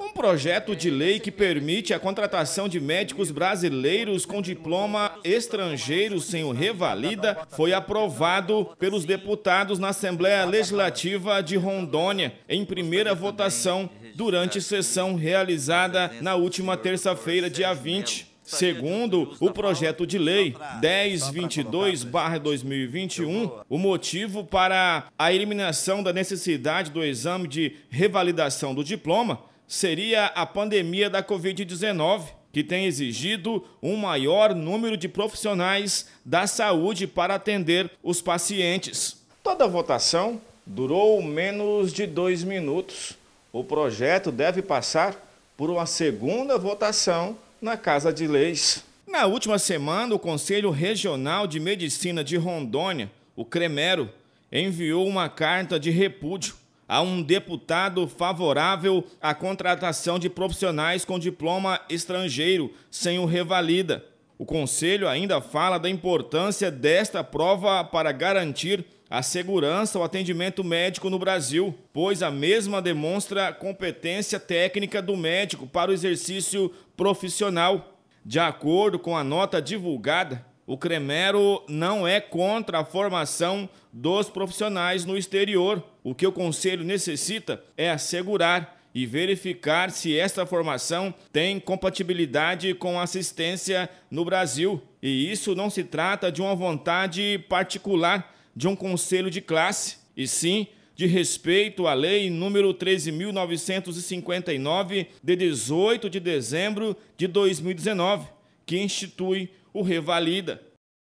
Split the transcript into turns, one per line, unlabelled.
Um projeto de lei que permite a contratação de médicos brasileiros com diploma estrangeiro sem o revalida foi aprovado pelos deputados na Assembleia Legislativa de Rondônia em primeira votação durante sessão realizada na última terça-feira, dia 20. Segundo o projeto de lei 1022-2021, o motivo para a eliminação da necessidade do exame de revalidação do diploma seria a pandemia da Covid-19, que tem exigido um maior número de profissionais da saúde para atender os pacientes. Toda a votação durou menos de dois minutos. O projeto deve passar por uma segunda votação na Casa de Leis. Na última semana, o Conselho Regional de Medicina de Rondônia, o CREMERO, enviou uma carta de repúdio a um deputado favorável à contratação de profissionais com diploma estrangeiro sem o revalida. O conselho ainda fala da importância desta prova para garantir a segurança o atendimento médico no Brasil, pois a mesma demonstra competência técnica do médico para o exercício profissional. De acordo com a nota divulgada, o Cremero não é contra a formação dos profissionais no exterior. O que o conselho necessita é assegurar e verificar se esta formação tem compatibilidade com assistência no Brasil. E isso não se trata de uma vontade particular de um conselho de classe, e sim de respeito à Lei número 13.959, de 18 de dezembro de 2019 que institui o Revalida.